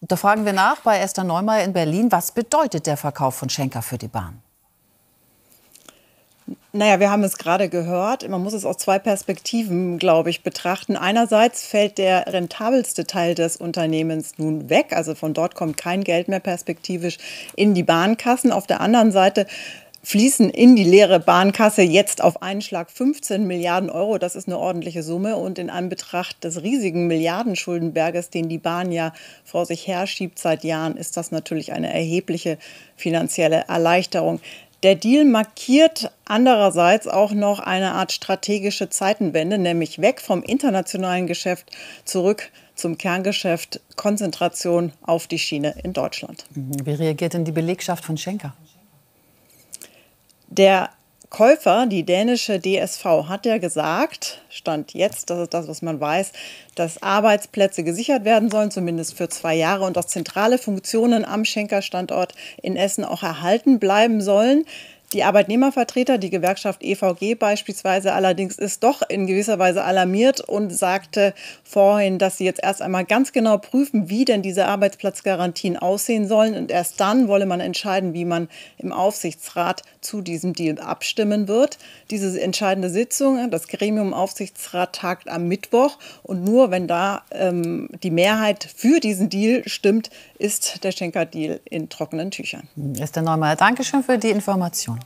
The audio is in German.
Und da fragen wir nach bei Esther Neumeier in Berlin, was bedeutet der Verkauf von Schenker für die Bahn? Naja, wir haben es gerade gehört. Man muss es aus zwei Perspektiven, glaube ich, betrachten. Einerseits fällt der rentabelste Teil des Unternehmens nun weg. Also von dort kommt kein Geld mehr perspektivisch in die Bahnkassen. Auf der anderen Seite fließen in die leere Bahnkasse jetzt auf einen Schlag 15 Milliarden Euro. Das ist eine ordentliche Summe. Und in Anbetracht des riesigen Milliardenschuldenberges, den die Bahn ja vor sich herschiebt seit Jahren, ist das natürlich eine erhebliche finanzielle Erleichterung. Der Deal markiert andererseits auch noch eine Art strategische Zeitenwende, nämlich weg vom internationalen Geschäft zurück zum Kerngeschäft, Konzentration auf die Schiene in Deutschland. Wie reagiert denn die Belegschaft von Schenker? Der Käufer, die dänische DSV, hat ja gesagt, stand jetzt, das ist das, was man weiß, dass Arbeitsplätze gesichert werden sollen, zumindest für zwei Jahre, und dass zentrale Funktionen am Schenker-Standort in Essen auch erhalten bleiben sollen. Die Arbeitnehmervertreter, die Gewerkschaft EVG beispielsweise allerdings, ist doch in gewisser Weise alarmiert und sagte vorhin, dass sie jetzt erst einmal ganz genau prüfen, wie denn diese Arbeitsplatzgarantien aussehen sollen. Und erst dann wolle man entscheiden, wie man im Aufsichtsrat zu diesem Deal abstimmen wird. Diese entscheidende Sitzung, das Gremium Aufsichtsrat tagt am Mittwoch. Und nur wenn da ähm, die Mehrheit für diesen Deal stimmt, ist der Schenker-Deal in trockenen Tüchern. Esther Neumann, Dankeschön für die Information.